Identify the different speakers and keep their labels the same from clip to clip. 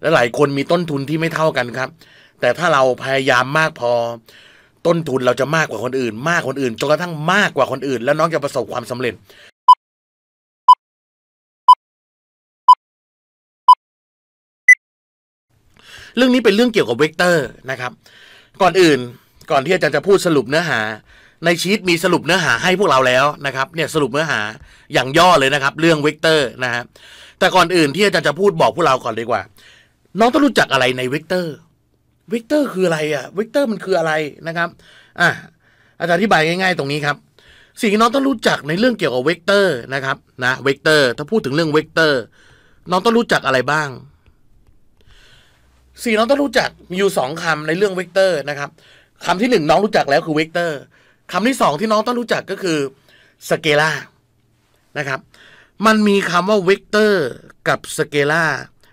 Speaker 1: และหลายคนมีต้นทุนที่ไม่เท่ากันครับ แต่ถ้าเราพยายามมากพอต้นทุนเราจะมากกว่าคนอื่น มากคนอื่นจนกระทั่งมากกว่าคนอื่น แล้วน้องจะประสบความสำเร็จ เรื่องนี้เป็นเรื่องเกี่ยวกับเวกเตอร์นะครับ ก่อนอื่นก่อนที่อาจารย์จะพูดสรุปเนื้อหา ในชีตมีสรุปเนื้อหาให้พวกเราแล้วนะครับ เนี่ยสรุปเนื้อหาอย่างย่อเลยนะครับ เรื่องเวกเตอร์นะฮะแต่ก่อนอื่นที่อาจารย์จะพูดบอกพวกเราก่อนดีกว่าน้องต้องรู้จักอะไรในเวกเตอร์ เวกเตอร์คืออะไรอ่ะ เวกเตอร์มันคืออะไรนะครับ อ่ะอาจารย์อธิบายง่าย ๆ ตรงนี้ครับสิ่งที่น้องต้องรู้จักในเรื่องเกี่ยวกับเวกเตอร์นะครับ นะ เวกเตอร์ ถ้าพูดถึงเรื่องเวกเตอร์ น้องต้องรู้จักอะไรบ้างสิ่งน้องต้องรู้จักมีอยู่สองคำในเรื่องเวกเตอร์นะครับคำที่หนึ่งน้องรู้จักแล้วคือเวกเตอร์คำที่สองที่น้องต้องรู้จักก็คือสเกล่านะครับ มันมีคำว่าเวกเตอร์กับสเกล่า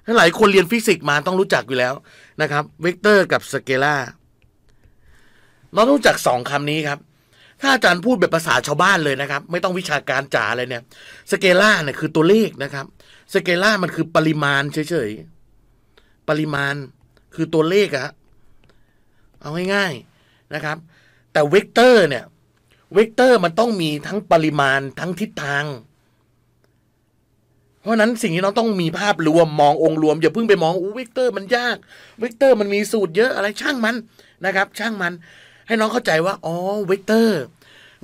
Speaker 1: ถ้าหลายคนเรียนฟิสิกส์มาต้องรู้จักอยู่แล้วนะครับเวกเตอร์กับสเกลาเราต้องรู้จักสองคำนี้ครับ ถ้าอาจารย์พูดแบบภาษาชาวบ้านเลยนะครับ ไม่ต้องวิชาการจ๋าเลยเนี่ยสเกลาเนี่ยคือตัวเลขนะครับสเกลามันคือปริมาณเฉยๆ ปริมาณคือตัวเลขอะเอาง่ายๆนะครับ แต่เวกเตอร์เนี่ยเวกเตอร์มันต้องมีทั้งปริมาณทั้งทิศทางเพราะนั้นสิ่งที่เราต้องมีภาพรวมมององค์รวม อย่าเพิ่งไปมองอู้เกเตอร์มันยากวิกเตอร์มันมีสูตรเยอะอะไรช่างมันนะครับช่างมัน ให้น้องเข้าใจว่าอ๋อวิกเตอร์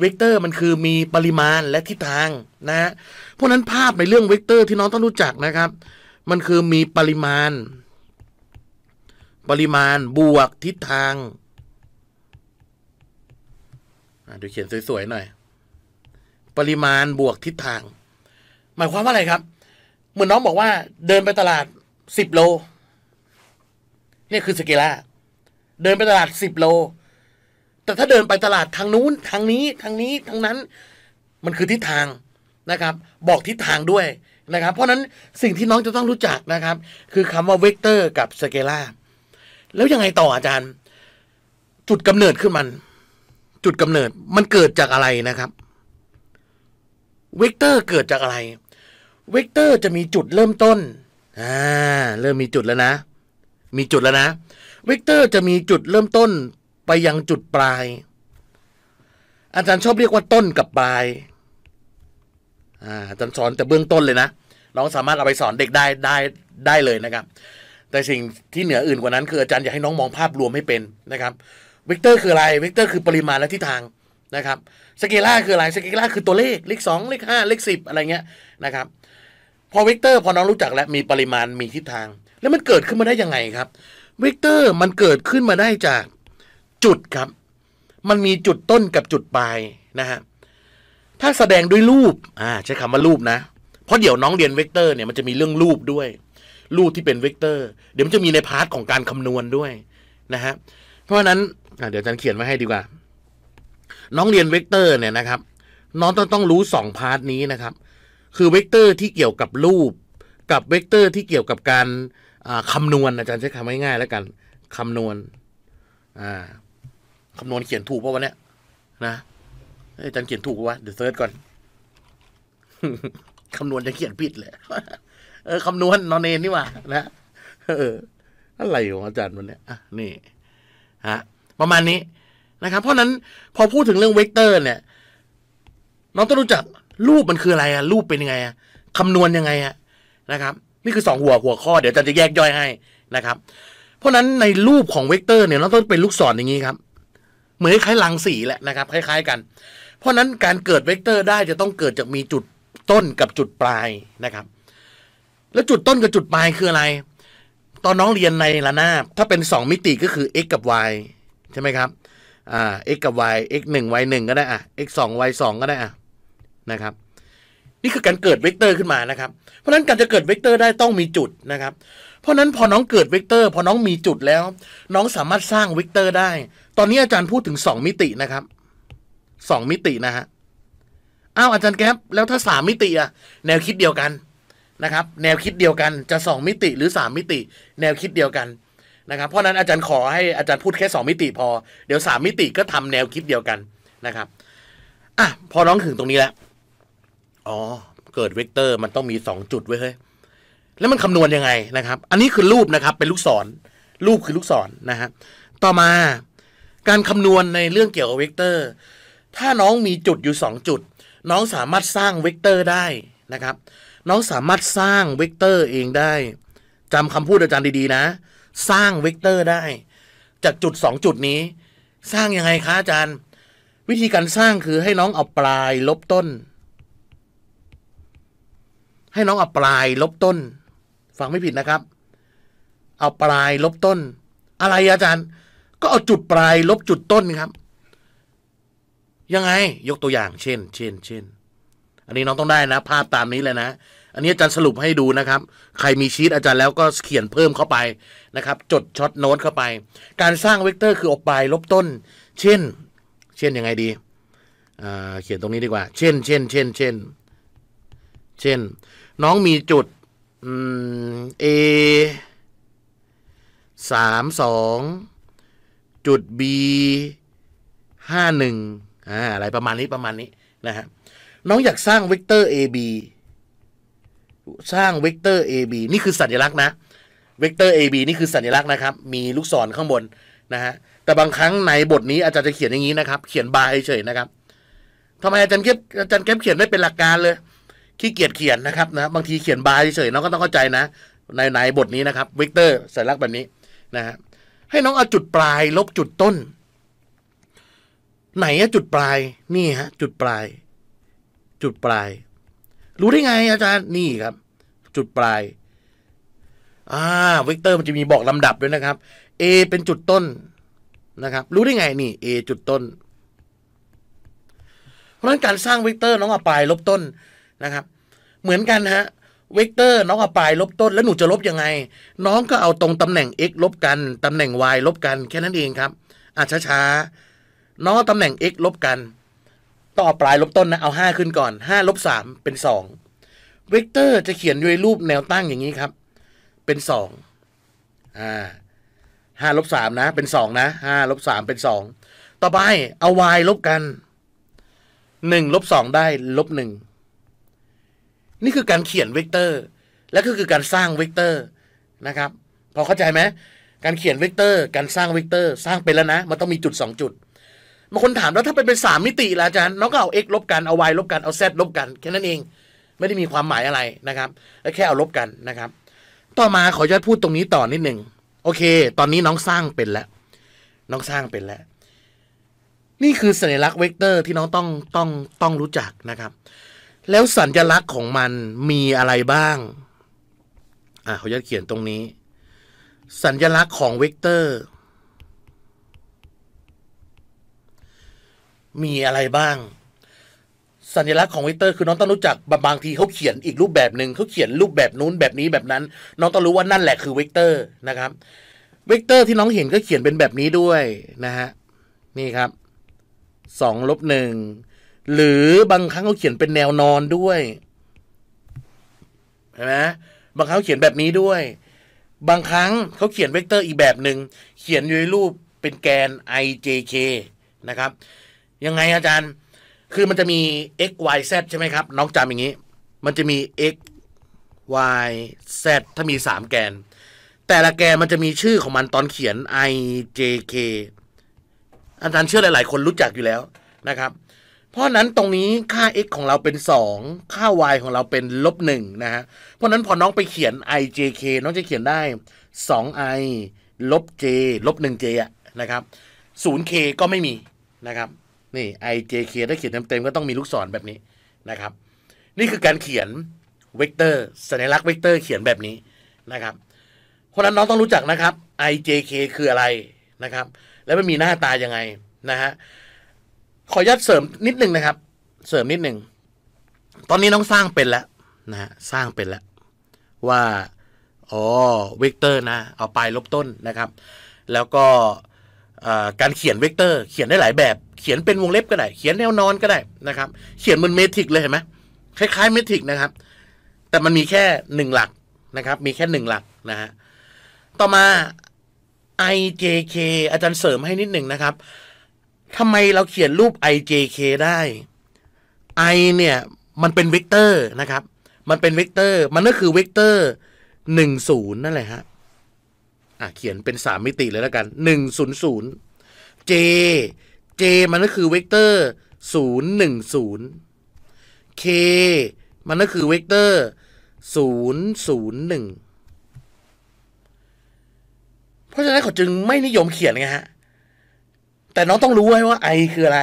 Speaker 1: วิกเตอร์มันคือมีปริมาณและทิศทางนะเพราะนั้นภาพในเรื่องวิกเตอร์ที่น้องต้องรู้จักนะครับ มันคือมีปริมาณ ปริมาณบวกทิศทางดูเขียนสวยๆหน่อย ปริมาณบวกทิศทางหมายความว่าอะไรครับเหมือนน้องบอกว่าเดินไปตลาดสิบโลนี่คือสเกล่าเดินไปตลาดสิบโล แต่ถ้าเดินไปตลาดทางนู้นทางนี้ทางนี้ทางนั้นมันคือทิศทางนะครับ บอกทิศทางด้วยนะครับ เพราะนั้นสิ่งที่น้องจะต้องรู้จักนะครับ คือคำว่าเวกเตอร์กับสเกล่าแล้วยังไงต่ออาจารย์ จุดกำเนิดขึ้นมัน จุดกำเนิดมันเกิดจากอะไรนะครับเวกเตอร์เกิดจากอะไรเวกเตอร์จะมีจุดเริ่มต้นอ่าเริ่มมีจุดแล้วนะ มีจุดแล้วนะ เวกเตอร์จะมีจุดเริ่มต้นไปยังจุดปลาย อาจารย์ชอบเรียกว่าต้นกับปลาย อ่าอาจารย์สอนแต่เบื้องต้นเลยนะ น้องสามารถเอาไปสอนเด็กได้ได้ได้เลยนะครับ แต่สิ่งที่เหนืออื่นกว่านั้น คืออาจารย์อยากให้น้องมองภาพรวมให้เป็นนะครับ เวกเตอร์คืออะไร เวกเตอร์คือปริมาณและทิศทางนะครับ สเกล่าคืออะไร สเกล่าคือตัวเลข เลขสอง เลขห้าเลขสิบอะไรเงี้ยนะครับพอเวกเตอร์พอน้องรู้จักแล้ว มีปริมาณมีทิศทาง แล้วมันเกิดขึ้นมาได้ยังไงครับเวกเตอร์มันเกิดขึ้นมาได้จากจุดครับ มันมีจุดต้นกับจุดปลายนะฮะถ้าแสดงด้วยรูปอ่าใช้คำว่ารูปนะ เพราะเดี๋ยวน้องเรียนเวกเตอร์เนี่ยมันจะมีเรื่องรูปด้วย รูปที่เป็นเวกเตอร์เดี๋ยวมันจะมีในพาร์ทของการคำนวณด้วยนะฮะเพราะฉะนั้นเดี๋ยวอาจารย์เขียนมาให้ดีกว่า น้องเรียนเวกเตอร์เนี่ยนะครับ น้องต้องต้องรู้สองพาร์ทนี้นะครับคือเวกเตอร์ที่เกี่ยวกับรูป กับเวกเตอร์ที่เกี่ยวกับการคำนวณอาจารย์ใช้คำง่ายๆแล้วกันคำนวณคำนวณเขียนถูกป่ะวันเนี้ยนะอาจารย์เขียนถูกวะเดี๋ยวเซิร์ชก่อนคำนวณจะเขียนผิดเลยเออคำนวณนอนเนนนี่ว่านะเอออะไรของอาจารย์วันเนี้ยอ่ะนี่ ฮะ ประมาณนี้นะครับเพราะนั้นพอพูดถึงเรื่องเวกเตอร์ เนี่ย น้องต้องรู้จักรูป มันคืออะไรอะรูปเป็นยังไงอะคำนวณยังไงอะนะครับ นี่คือสองหัวหัวข้อ เดี๋ยวจะจะแยกย่อยให้นะครับ เพราะนั้นในรูปของเวกเตอร์เนี่ยเราต้องเป็นลูกศรออย่างนี้ครับ เหมือนคล้ายลังสีแหละนะครับคล้าย ๆกัน เพราะนั้นการเกิดเวกเตอร์ได้จะต้องเกิดจากมีจุดต้นกับจุดปลายนะครับ แล้วจุดต้นกับจุดปลายคืออะไร ตอนน้องเรียนในระนาบถ้าเป็น 2 มิติก็คือ x กับ y ใช่ไหมครับ อ่า x กับ y x 1 y 1ก็ได้อ่ะ x 2 y 2ก็ได้อ่ะนะครับนี่คือการเกิดเวกเตอร์ขึ้นมานะครับเพราะฉะนั้นการจะเกิดเวกเตอร์ได้ต้องมีจุดนะครับเพราะนั้นพอน้องเกิดเวกเตอร์พอน้องมีจุดแล้ว น้องสามารถสร้างเวกเตอร์ได้ตอนนี้อาจารย์พูดถึง 2 มิตินะครับ 2 มิตินะฮะอ้าวอาจารย์แก๊ปแล้วถ้า3มิติอะแนวคิดเดียวกันนะครับ แนวคิดเดียวกันจะ 2 มิติหรือ3มิติ แนวคิดเดียวกันนะครับ เพราะนั้นอาจารย์ขอให้อาจารย์พูดแค่ 2 มิติพอ เดี๋ยว3มิติก็ทำแนวคิดเดียวกันนะครับอ่ะพอน้องถึงตรงนี้แล้วอ๋อเกิดเวกเตอร์มันต้องมีสองจุดไว้เฮ้ยแล้วมันคำนวณยังไงนะครับ อันนี้คือรูปนะครับเป็นลูกศรรูปคือลูกศรนะฮะต่อมาการคำนวณในเรื่องเกี่ยวกับเวกเตอร์ ถ้าน้องมีจุดอยู่ 2 จุด น้องสามารถสร้าง เวกเตอร์ได้นะครับ น้องสามารถสร้างเวกเตอร์เองได้จำคำพูดอาจารย์ดีๆนะ สร้างเวกเตอร์ได้จากจุด 2 จุดนี้ สร้างยังไงคะอาจารย์ วิธีการสร้างคือให้น้องเอาปลายลบต้นให้น้องเอาปลายลบต้น ฟังไม่ผิดนะครับ เอาปลายลบต้น อะไรอาจารย์ ก็เอาจุดปลาย ลบจุดต้นครับ ยังไงยกตัวอย่าง เช่น เช่น เช่น อันนี้น้องต้องได้นะ ภาพตามนี้เลยนะ อันนี้อาจารย์สรุปให้ดูนะครับ ใครมีชีตอาจารย์แล้วก็เขียนเพิ่มเข้าไปนะครับ จดช็อตโน้ต เข้าไป การสร้างเวกเตอร์คือออกปลายลบต้น เช่น เช่น ยังไงดี เขียนตรงนี้ดีกว่า เช่น เช่น เช่น เช่น เช่นน้องมีจุดเอสามสองจุดบีห้าหนึ่งอ่าอะไร ประมาณนี้ประมาณนี้นะฮะน้อง อยากสร้างเวกเตอร์ AB สร้างเวกเตอร์ AB นี่คือสัญลักษณ์นะเวกเตอร์ AB นี่คือสัญลักษณ์นะครับ มีลูกศรข้างบน นะฮะแต่บางครั้งในบทนี้อาจารย์จะเขียนอย่างนี้นะครับ เขียนบายเฉยนะครับทำไมอาจารย์เก็บอาจารย์เก็บเขียนไม่เป็นหลักการเลยขี้เกียจเขียนนะครับนะบางทีเขียนบายเฉยๆน้องก็ต้องเข้าใจนะในในบทนี้นะครับวิกเตอร์สัญลักษณ์แบบนี้นะฮะให้น้องเอาจุดปลาย ลบจุดต้นไหนอะจุดปลายนี่ฮะจุดปลาย จุดปลาย รู้ได้ไงอาจารย์นี่ครับ จุดปลายอ่าวิกเตอร์มันจะมีบอกลำดับด้วยนะครับ A เป็นจุดต้นนะครับรู้ได้ไงนี่ A จุดต้น เพราะฉะนั้นการสร้างวิกเตอร์น้องเอาปลาย ลบต้นนะครับเหมือนกันฮะเวกเตอร์น้องเอาปลายลบต้นแล้วหนูจะลบยังไง น้องก็เอาตรงตำแหน่ง x ลบกันตำแหน่ง y ลบกัน แค่นั้นเองครับอ่ะช้าๆน้องตำแหน่ง x ลบกัน ต่อปลายลบต้นนะเอา5ขึ้นก่อน5ลบ3เป็น2เวกเตอร์จะเขียนด้วยรูปแนวตั้งอย่างนี้ครับเป็น2อ่าห้าลบสามนะเป็นสองนะห้าลบสามเป็นสองต่อไปเอา y ลบกันหนึ่งลบสองได้ลบหนึ่งนี่คือการเขียนเวกเตอร์และก็คือการสร้างเวกเตอร์นะครับพอเข้าใจไหมการเขียนเวกเตอร์การสร้างเวกเตอร์สร้างเป็นแล้วนะมันต้องมีจุด 2 จุดบางคนถามแล้วถ้าเป็นเป็นสามมิติล่ะอาจารย์น้องก็เอา x ลบกันเอา y ลบกันเอา z ลบกันแค่นั้นเอง ไม่ได้มีความหมายอะไรนะครับแค่เอาลบกันนะครับ ต่อมาขอจะพูดตรงนี้ต่อนิดหนึ่งโอเค ตอนนี้น้องสร้างเป็นแล้วน้องสร้างเป็นแล้ว นี่คือสัญลักษณ์เวกเตอร์ที่น้องต้องต้องต้องรู้จักนะครับแล้วสัญลักษณ์ของมันมีอะไรบ้าง อ่ะเขาจะเขียนตรงนี้ สัญลักษณ์ของเวกเตอร์ มีอะไรบ้าง สัญลักษณ์ของเวกเตอร์คือน้องต้องรู้จักบางทีเขาเขียนอีกรูปแบบหนึ่งเขาเขียนรูปแบบนู้นแบบนี้แบบนั้น น้องต้องรู้ว่านั่นแหละคือเวกเตอร์นะครับ เวกเตอร์ที่น้องเห็นก็เขียนเป็นแบบนี้ด้วยนะฮะนี่ครับสองลบหนึ่งหรือบางครั้งเขาเขียนเป็นแนวนอนด้วยเห็นไหมบางครั้งเขาเขียนแบบนี้ด้วย บางครั้งเขาเขียนเวกเตอร์อีกแบบหนึ่งเขียนอยู่ในรูปเป็นแกน ijk นะครับยังไงอาจารย์คือมันจะมี x y z ใช่ไหมครับน้องจำอย่างนี้ มันจะมี x y z ถ้ามี 3 แกน แต่ละแกนมันจะมีชื่อของมันตอนเขียน i j k อาจารย์เชื่อหลายๆ คนรู้จักอยู่แล้วนะครับเพราะนั้นตรงนี้ค่า x ของเราเป็น 2 ค่า y ของเราเป็นลบหนึ่งะฮะ เพราะนั้น พอน้องไปเขียน i j k น้องจะเขียนได้2 i ลบ j ลบ1 j อะนะครับ0 k ก็ไม่มีนะครับ นี่ i j k ถ้าเขียนเต็มๆ ก็ต้องมีลูกศรแบบนี้นะครับ นี่คือการเขียนเวกเตอร์สัญลักษณ์เวกเตอร์เขียนแบบนี้นะครับเพราะนั้นน้องต้องรู้จักนะครับ i j k คืออะไรนะครับ แล้วมันมีหน้าตายังไงนะฮะขออนุญาตเสริมนิดนึงนะครับ เสริมนิดนึงตอนนี้น้องสร้างเป็นแล้วนะฮะสร้างเป็นแล้วว่าอ๋อเวกเตอร์นะเอาปลายลบต้นนะครับแล้วก็การเขียนเวกเตอร์เขียนได้หลายแบบ เขียนเป็นวงเล็บก็ได้ เขียนแนวนอนก็ได้นะครับ เขียนเหมือนเมทริกเลยเห็นไหมคล้ายๆเมทริกนะครับ แต่มันมีแค่หนึ่งหลักนะครับ มีแค่หนึ่งหลักนะฮะต่อมา IJK อาจารย์เสริมให้นิดหนึ่งนะครับทำไมเราเขียนรูป ijk ได้ i เนี่ยมันเป็นเวกเตอร์นะครับ มันเป็นเวกเตอร์ มันก็คือเวกเตอร์หนึ่งศูนย์นั่นแหละฮะอ่ะเขียนเป็นสามมิติเลยแล้ว กันหนึ่งศูนย์ศูนย์ j j มันก็คือเวกเตอร์ศูนย์หนึ่งศูนย์ k มันก็คือเวกเตอร์ศูนย์ศูนย์หนึ่งเพราะฉะนั้นเขาจึงไม่นิยมเขียนไงฮะแต่น้องต้องรู้ไว้ว่าไอคืออะไร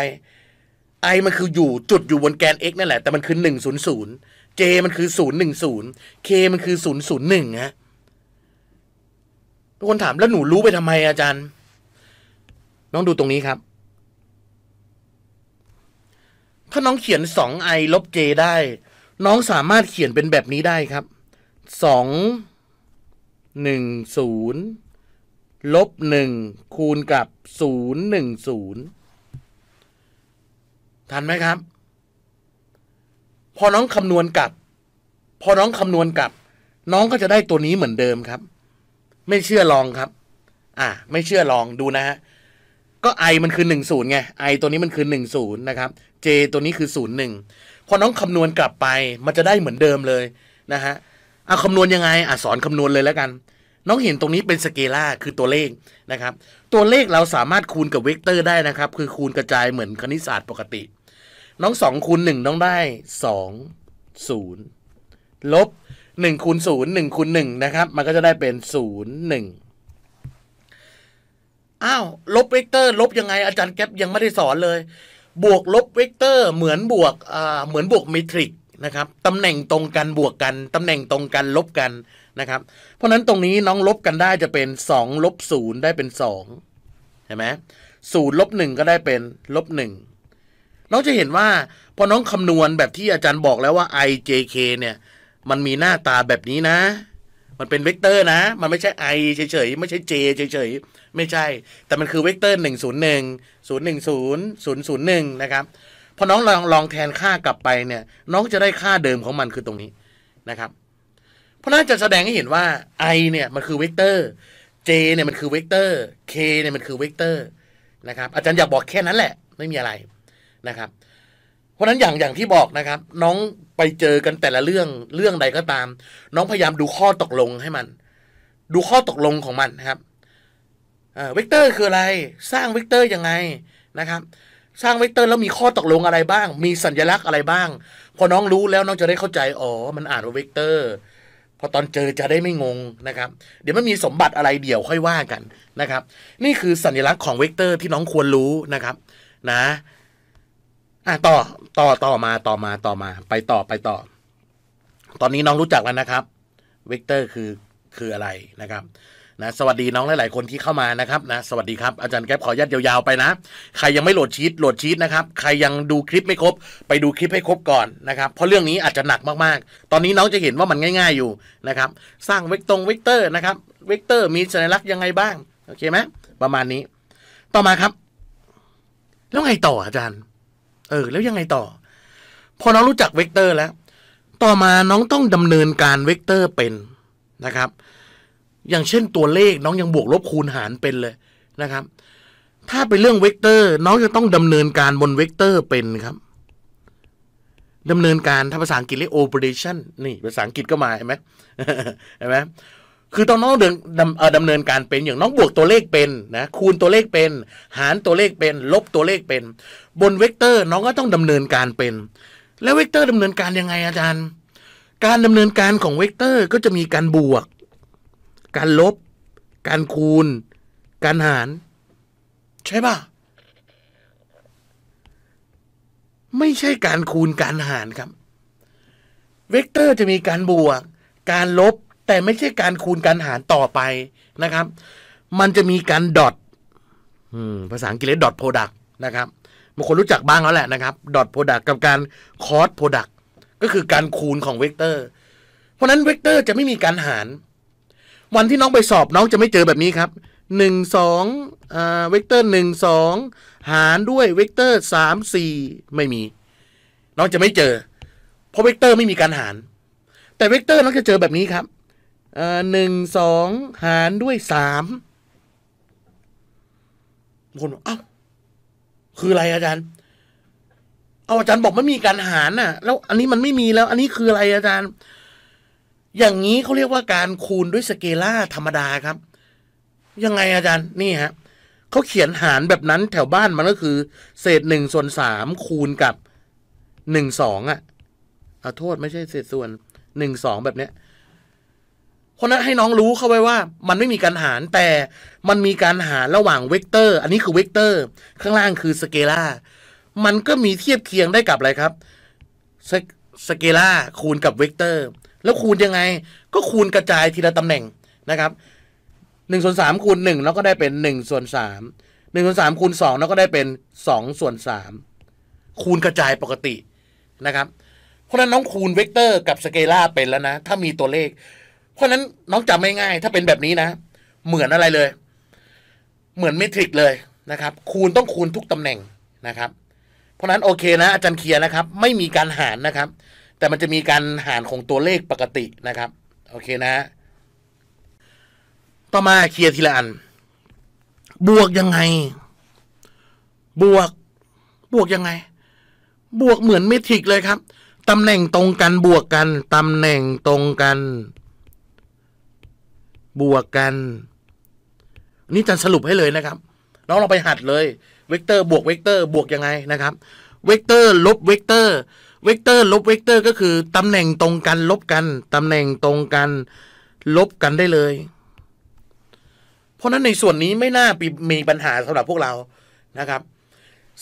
Speaker 1: ไอมันคืออยู่จุดอยู่บนแกน x นั่นแหละแต่มันคือหนึ่งศูนย์ศูนย์เจมันคือศูนย์หนึ่งศูนย์เคมันคือศูนย์ศูนย์หนึ่งฮะทุกคนถามแล้วหนูรู้ไปทำไมอาจารย์ น้องดูตรงนี้ครับ ถ้าน้องเขียนสองไอลบเจได้ น้องสามารถเขียนเป็นแบบนี้ได้ครับ สองหนึ่งศูนย์ลบหนึ่งคูณกับศูนย์หนึ่งศูนย์ทันไหมครับ พอน้องคำนวณกลับ พอน้องคำนวณกลับ น้องก็จะได้ตัวนี้เหมือนเดิมครับ ไม่เชื่อลองครับอ่าไม่เชื่อลองดูนะฮะก็ i มันคือหนนึ่งศูย์ไง i ตัวนี้มันคือหนึ่งศูนย์นะครับ j ตัวนี้คือศูนนย์หึ่งพอน้องคำนวณกลับไป มันจะได้เหมือนเดิมเลยนะฮะเอาคำนวณยังไงอ่ะสอนคำนวณเลยแล้วกันน้องเห็นตรงนี้เป็นสเกล่าคือตัวเลขนะครับ ตัวเลขเราสามารถคูณกับเวกเตอร์ได้นะครับ คือคูณกระจายเหมือนคณิตศาสตร์ปกติ น้องสองคูณหนึ่ง้องได้สองศูนย์ลบหนึ่งคูณศูนย์หนึ่งคูณหนึ่งนะครับ มันก็จะได้เป็นศูนย์หนึ่งอ้าวลบเวกเตอร์ลบยังไงอาจารย์แก๊ปยังไม่ได้สอนเลย บวกลบเวกเตอร์เหมือนบวกอ่าเหมือนบวกเมทริกนะครับ ตำแหน่งตรงกันบวกกัน ตำแหน่งตรงกันลบกันนะครับเพราะนั้นตรงนี้น้องลบกันได้จะเป็น2ลบ0ได้เป็น 2 เห็นไหมศูนย์ลบหนึ่งก็ได้เป็นลบหนึ่งน้องจะเห็นว่า พอน้องคำนวณแบบที่อาจารย์บอกแล้วว่า i j k เนี่ยมันมีหน้าตาแบบนี้นะ มันเป็นเวกเตอร์นะมันไม่ใช่ i เฉยๆไม่ใช่ j เฉยๆไม่ใช่ แต่มันคือเวกเตอร์หนึ่งศูนย์หนึ่งศูนย์หนึ่งศูนย์ศูนย์ศูนย์หนึ่งนะครับพอน้องลองลองแทนค่ากลับไปเนี่ยน้องจะได้ค่าเดิมของมันคือตรงนี้นะครับราะนั่นจะแสดงให้เห็นว่า i เนี่ยมันคือเวกเตอร์ j เนี่ยมันคือเวกเตอร์ k เนี่ยมันคือเวกเตอร์นะครับอาจารย์อยากบอกแค่นั้นแหละ ไม่มีอะไรนะครับ เพราะนั้นอย่างอย่างที่บอกนะครับ น้องไปเจอกันแต่ละเรื่องเรื่องใดก็ตาม น้องพยายามดูข้อตกลงให้มัน ดูข้อตกลงของมันนะครับเวกเตอร์คืออะไรสร้างเวกเตอร์ยังไงนะครับ สร้างเวกเตอร์แล้วมีข้อตกลงอะไรบ้าง มีสัญลักษณ์อะไรบ้าง พอน้องรู้แล้วน้องจะได้เข้าใจอ๋อมันอ่านว่าเวกเตอร์พอตอนเจอจะได้ไม่งงนะครับ เดี๋ยวไม่มีสมบัติอะไร เดี่ยวค่อยว่ากันนะครับ นี่คือสัญลักษณ์ของเวกเตอร์ที่น้องควรรู้นะครับนะอ่ะต่อต่อต่อมาต่อมาต่อมา ไปต่อไปต่อ ตอนนี้น้องรู้จักแล้วนะครับ เวกเตอร์คือคืออะไรนะครับนะสวัสดีน้องหลาย ๆ คนที่เข้ามานะครับนะสวัสดีครับอาจารย์แก๊ปขอยัดยาว ๆ ไปนะ ใครยังไม่โหลดชีตโหลดชีตนะครับใครยังดูคลิปไม่ครบ ไปดูคลิปให้ครบก่อนนะครับเพราะเรื่องนี้อาจจะหนักมาก ๆ ตอนนี้น้องจะเห็นว่ามันง่าย ๆ อยู่นะครับ สร้างเวกตรงเวกเตอร์ นะครับ เวกเตอร์มีสัญลักษณ์ยังไงบ้างโอเคไหมประมาณนี้ ต่อมาครับ แล้วไงต่ออาจารย์ เออแล้วยังไงต่อพอน้องรู้จักเวกเตอร์แล้ว ต่อมาน้องต้องดำเนินการเวกเตอร์เป็นนะครับอย่างเช่นตัวเลขน้องยังบวกลบคูณหารเป็นเลยนะครับ ถ้าเป็นเรื่องเวกเตอร์น้องจะต้องดำเนินการบนเวกเตอร์เป็นครับดำเนินการถ้าภาษาอังกฤษเรียก operation นี่ภาษาอังกฤษก็มาเห็นไหมเห็นไหมคือต้องน้องเดินดำดำเนินการเป็น อย่างน้องบวกตัวเลขเป็นนะคูณตัวเลขเป็น หารตัวเลขเป็น ลบตัวเลขเป็น บนเวกเตอร์น้องก็ต้องดำเนินการเป็น แล้วเวกเตอร์ ดำเนินการยังไงอาจารย์ การดำเนินการของเวกเตอร์ก็จะมีการบวกการลบ การคูณ การหาร ใช่ป่ะ ไม่ใช่การคูณ การหารครับเวกเตอร์จะมีการบวก การลบ แต่ไม่ใช่การคูณ การหารต่อไปนะครับ มันจะมีการดอทภาษาอังกฤษรีกดอทโปรดักนะครับบางคนรู้จักบ้างแล้วแหละนะครับดอทโปรดักกับการคอสโปรดักก็คือการคูณของเวกเตอร์เพราะนั้นเวกเตอร์จะไม่มีการหารวันที่น้องไปสอบน้องจะไม่เจอแบบนี้ครับหนึ่งสองเวกเตอร์หนึ่งสองหารด้วยเวกเตอร์สามสี่ไม่มี น้องจะไม่เจอเพราะเวกเตอร์ไม่มีการหาร แต่เวกเตอร์น้องจะเจอแบบนี้ครับหนึ่งสองหารด้วยสามคนบอกเอ้าคืออะไรอาจารย์เอาอาจารย์บอกไม่มีการหารน่ะแล้ว อันนี้มันไม่มีแล้ว อันนี้คืออะไรอาจารย์อย่างนี้เขาเรียกว่าการคูณด้วยสเกล่าธรรมดาครับ ยังไงอาจารย์นี่ฮะเขาเขียนหารแบบนั้นแถวบ้านมันก็คือ เศษหนึ่งส่วนสามคูณกับหนึ่งสองอ่ะเอาโทษไม่ใช่เศษส่วนหนึ่งสองแบบเนี้ยเพราะนั้นให้น้องรู้เข้าไว้ว่ามันไม่มีการหารแต่มันมีการหารระหว่างเวกเตอร์ อันนี้คือเวกเตอร์ ข้างล่างคือสเกล่ามันก็มีเทียบเคียงได้กับอะไรครับสเกล่าคูณกับเวกเตอร์แล้วคูณยังไง ก็คูณกระจายทีละตำแหน่งนะครับหนึ่งส่วนสามคูณหนึ่งเราก็ได้เป็นหนึ่งส่วนสามหนึ่งส่วนสามคูณสองเราก็ได้เป็นสองส่วนสามคูณกระจายปกตินะครับ เพราะนั้นน้องคูณเวกเตอร์กับสเกลาเป็นแล้วนะ ถ้ามีตัวเลข เพราะนั้นน้องจำง่าย ๆ ถ้าเป็นแบบนี้นะ เหมือนอะไรเลย เหมือนเมทริกเลยนะครับ คูณต้องคูณทุกตำแหน่งนะครับ เพราะนั้นโอเคนะ อาจารย์เคลียร์นะครับ ไม่มีการหารนะครับแต่มันจะมีการหารของตัวเลขปกตินะครับ โอเคนะ ต่อมาเคลียร์ทีละอัน บวกยังไง บวกบวกยังไง บวกเหมือนเมทริกเลยครับตำแหน่งตรงกันบวกกันตำแหน่งตรงกัน บวกกันนี่จะสรุปให้เลยนะครับน้องเราไปหัดเลยเวกเตอร์บวกเวกเตอร์บวกยังไงนะครับเวกเตอร์ลบเวกเตอร์เวกเตอร์ลบเวกเตอร์ก็คือตำแหน่งตรงกันลบกันตำแหน่งตรงกันลบกันได้เลย เพราะนั้นในส่วนนี้ไม่น่ามีปัญหาสำหรับพวกเรานะครับ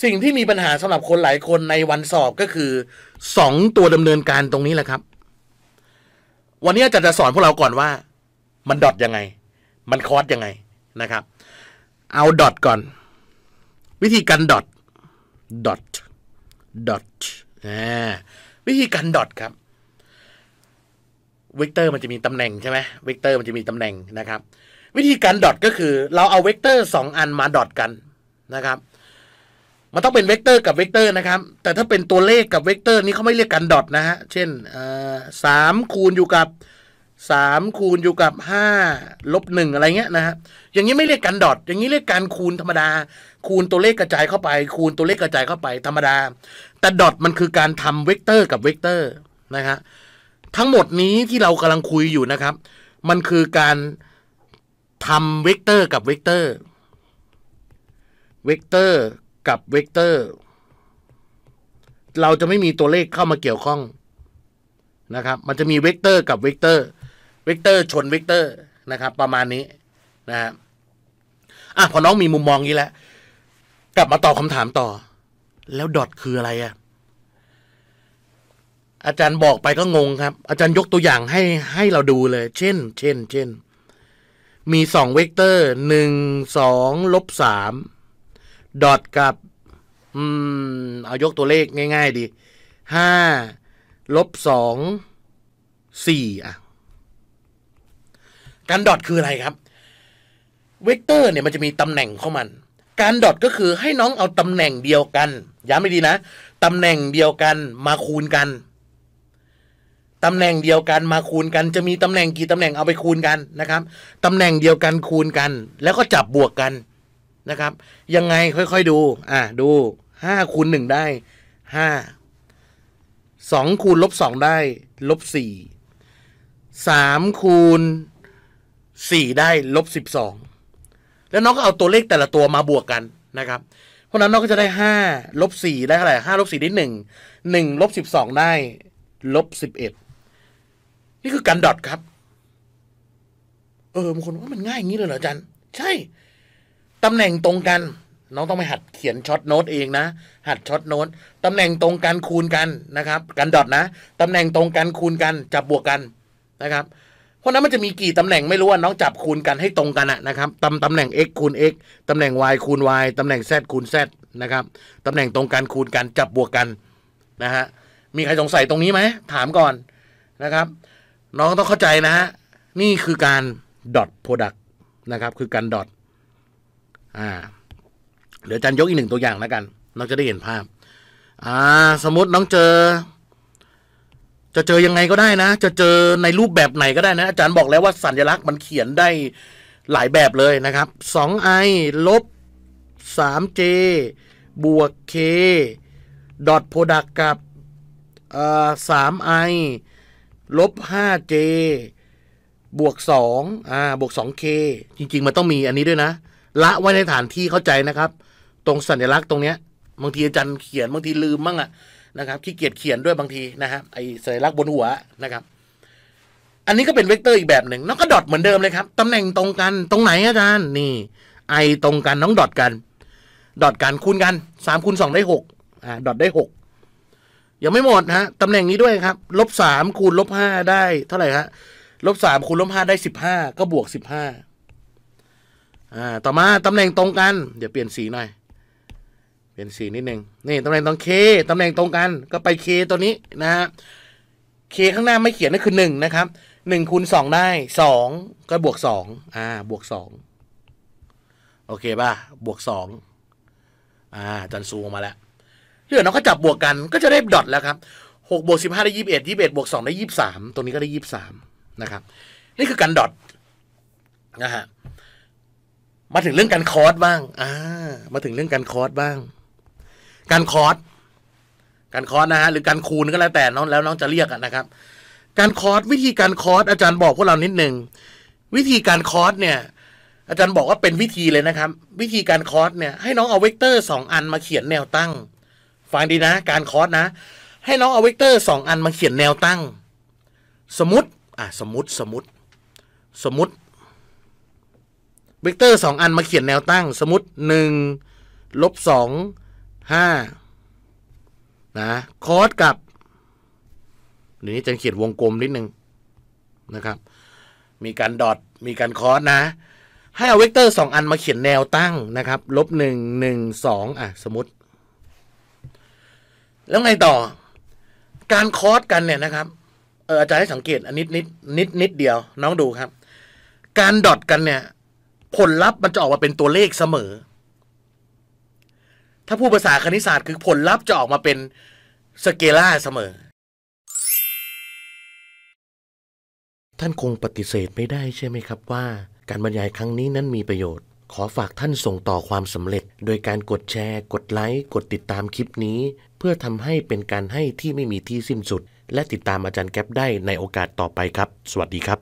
Speaker 1: สิ่งที่มีปัญหาสำหรับคนหลายคนในวันสอบก็คือสองตัวดำเนินการตรงนี้แหละครับ วันนี้อาจารย์จะสอนพวกเราก่อนว่ามันดอทยังไงมันคอสยังไงนะครับเอาดอทก่อน วิธีการดอทดอทดอทวิธีการดอทครับเวกเตอร์มันจะมีตำแหน่งใช่ไหมเวกเตอร์มันจะมีตำแหน่งนะครับวิธีการดอทก็คือเราเอาเวกเตอร์สองอันมาดอทกันนะครับมันต้องเป็นเวกเตอร์กับเวกเตอร์นะครับแต่ถ้าเป็นตัวเลขกับเวกเตอร์นี้เขาไม่เรียกกันดอทนะฮะเช่นสามคูณอยู่กับสามคูณอยู่กับห้าลบหนึ่งอะไรเงี้ยนะฮะอย่างนี้ไม่เรียกการดอทอย่างนี้เรียกการคูณธรรมดา คูณตัวเลขกระจายเข้าไป คูณตัวเลขกระจายเข้าไปธรรมดา แต่ดอทมันคือการทำเวกเตอร์กับเวกเตอร์นะฮะทั้งหมดนี้ที่เรากำลังคุยอยู่นะครับ มันคือการทำเวกเตอร์กับเวกเตอร์เวกเตอร์กับเวกเตอร์เราจะไม่มีตัวเลขเข้ามาเกี่ยวข้องนะครับมันจะมีเวกเตอร์กับเวกเตอร์เวกเตอร์ ชนเวกเตอร์ นะครับ ประมาณนี้นะฮะอ่ะ พอน้องมีมุมมองนี้แล้ว กลับมาตอบคำถามต่อ แล้วดอทคืออะไรอะ่ะ อาจารย์บอกไปก็งงครับ อาจารย์ยกตัวอย่างให้ให้เราดูเลย เช่น เช่น เช่น มีสองเวกเตอร์หนึ่งสองลบสามดอทกับ อืมเอายกตัวเลขง่ายๆดีห้าลบสองสี่อ่ะการ ดอทคืออะไรครับ เวกเตอร์เนี่ยมันจะมีตำแหน่งของมัน การดอทก็คือให้น้องเอาตำแหน่งเดียวกันย้ำไม่ดีนะ ตำแหน่งเดียวกันมาคูณกันตำแหน่งเดียวกัน มาคูณกันจะมีตำแหน่งกี่ตำแหน่งเอาไปคูณกันนะครับตำแหน่งเดียวกันคูณกัน แล้วก็จับบวกกันนะครับ ยังไงค่อยๆดูอ่ะดูห้าคูณหนึ่งได้ห้าสองคูณลบสองได้ลบสี่สามคูณสี่ได้ ลบสิบสองแล้วน้องก็เอาตัวเลขแต่ละตัวมาบวกกันนะครับเพราะนั้นน้องก็จะได้ห้าลบสี่ได้เท่าไหร่ห้าลบสี่ได้หนึ่งหนึ่งลบสิบสองได้ ลบสิบเอ็ดนี่คือการดอทครับ เออบางคนว่ามันง่ายอย่างนี้เลยเหรอจันใช่ตำแหน่งตรงกันน้องต้องไปหัดเขียนช็อตโน้ตเองนะ หัดช็อตโน้ตตำแหน่งตรงกันคูณกันนะครับ กันดอทนะตำแหน่งตรงกันคูณกันจับบวกกันนะครับราะนั้นมันจะมีกี่ตำแหน่งไม่รู้ว่าน้องจับคูณกันให้ตรงกันนะครับตำตำแหน่ง x คูณ x ตำแหน่ง y คูณ y ตำแหน่ง z คูณ z นะครับตำแหน่งตรงกันคูณกันจับบวกกันนะฮะมีใครสงสัยตรงนี้ไหมถามก่อนนะครับ น้องต้องเข้าใจนะฮะนี่คือการดอทโปรดักต์นะครับคือการดอทอ่าเดี๋ยวจันยกอีกหนึ่งตัวอย่างแล้วกันน้องจะได้เห็นภาพอ่าสมมติน้องเจอจะเจอยังไงก็ได้นะ จะเจอในรูปแบบไหนก็ได้นะ อาจารย์บอกแล้วว่าสัญลักษณ์มันเขียนได้หลายแบบเลยนะครับ 2i ลบ 3j บวก k ดอทโปรดักกับ 3i ลบ 5j บวก2อ่าบวก 2k จริงๆมันต้องมีอันนี้ด้วยนะ ละไว้ในฐานที่เข้าใจนะครับ ตรงสัญลักษณ์ตรงเนี้ย บางทีอาจารย์เขียนบางทีลืมมั่งอะ่ะนะครับขี้เกียจเขียนด้วยบางทีนะครับไอสัญลักษณ์บนหัวนะครับ อันนี้ก็เป็นเวกเตอร์อีกแบบหนึ่งน้องก็ดอทเหมือนเดิมเลยครับตำแหน่งตรงกันตรงไหนอาจารย์นี่ไอตรงกันน้องดอทกัน ดอทกันคูณกันสามคูณสองได้หกอ่าดอทได้หกยังไม่หมดฮะตำแหน่งนี้ด้วยครับลบสามคูณลบห้าได้เท่าไหร่ฮะลบสามคูณลบห้าได้สิบห้าก็บวกสิบห้าอ่าต่อมา ตำแหน่งตรงกันเดี๋ยวเปลี่ยนสีหน่อยเป็นสีนิดนึง นี่ตำแหน่งตรงเคตำแหน่งตรงกัน ก็ไปเคตัวนี้นะฮะเคข้างหน้าไม่เขียนนั่นคือหนึ่งนะครับหนึ่งคูณสองได้สองก็บวกสองอ่าบวกสองโอเคป่ะบวกสองอ่าจันซูมาแล้วที่เหลือน้องก็จับบวกกัน ก็จะได้ดอทแล้วครับหกบวกสิบห้าได้ยี่สิบเอ็ดยี่สิบเอ็ดบวกสองได้ยี่สิบสามตรงนี้ก็ได้ยี่สิบสามนะครับ นี่คือการดอทนะฮะมาถึงเรื่องการคอร์สบ้างอ่ามาถึงเรื่องการคอร์สบ้างการคอร์ส การคอร์สนะฮะ หรือการคูนก็แล้วแต่น้อง แล้วน้องจะเรียกนะครับ การคอร์สวิธีการคอร์สอาจารย์บอกพวกเรานิดหนึ่ง วิธีการคอร์สเนี่ยอาจารย์บอกว่าเป็นวิธีเลยนะครับ วิธีการคอร์สเนี่ยให้น้องเอาเวกเตอร์สองอันมาเขียนแนวตั้ง ฟังดีนะ การคอร์สนะ ให้น้องเอาเวกเตอร์สองอันมาเขียนแนวตั้ง สมมติอ่ะสมมติสมมติสมมติ เวกเตอร์สองอันมาเขียนแนวตั้ง สมมติหนึ่งลบสองห้านะคอสกับหรือนี้จะเขียนวงกลมนิดนึงนะครับ มีการดอทมีการคอสนะให้เอาเวกเตอร์สองอันมาเขียนแนวตั้งนะครับลบหนึ่งหนึ่งสองอ่ะ สมมติ แล้วไงต่อ การคอสกันเนี่ยนะครับเอออาจารย์ให้สังเกตอันนิดนิดนิดนิดเดียว น้องดูครับ การดอทกันเนี่ย ผลลัพธ์มันจะออกมาเป็นตัวเลขเสมอถ้าพูดภาษาคณิตศาสตร์คือผลลัพธ์จะออกมาเป็นสเกล่าเสมอท่านคงปฏิเสธไม่ได้ใช่ไหมครับว่า การบรรยายครั้งนี้นั้นมีประโยชน์ ขอฝากท่านส่งต่อความสำเร็จ โดยการกดแชร์ กดไลค์ กดติดตามคลิปนี้ เพื่อทำให้เป็นการให้ที่ไม่มีที่สิ้นสุด และติดตามอาจารย์แก๊ปได้ในโอกาสต่อไปครับ สวัสดีครับ